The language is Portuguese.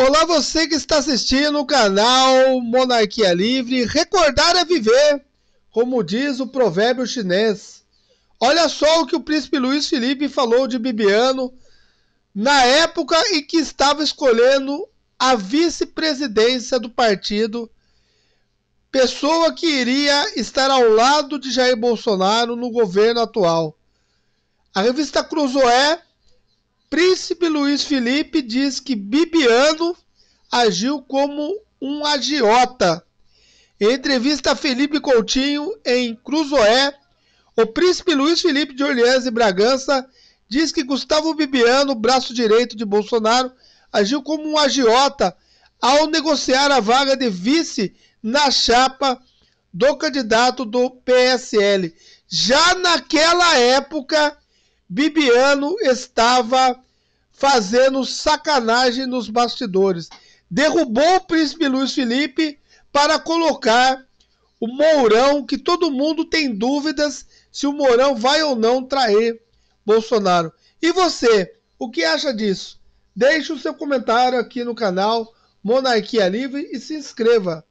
Olá, você que está assistindo o canal Monarquia Livre. Recordar é viver, como diz o provérbio chinês. Olha só o que o príncipe Luiz Felipe falou de Bibiano na época em que estava escolhendo a vice-presidência do partido, pessoa que iria estar ao lado de Jair Bolsonaro no governo atual. A revista Cruzoé Príncipe Luiz Felipe diz que Bibiano agiu como um agiota. Em entrevista a Felipe Coutinho em Cruzoé, o príncipe Luiz Felipe de Orleans e Bragança diz que Gustavo Bibiano, braço direito de Bolsonaro, agiu como um agiota ao negociar a vaga de vice na chapa do candidato do PSL. Já naquela época, Bibiano estava fazendo sacanagem nos bastidores. Derrubou o príncipe Luiz Felipe para colocar o Mourão, que todo mundo tem dúvidas se o Mourão vai ou não trair Bolsonaro. E você, o que acha disso? Deixe o seu comentário aqui no canal Monarquia Livre e se inscreva.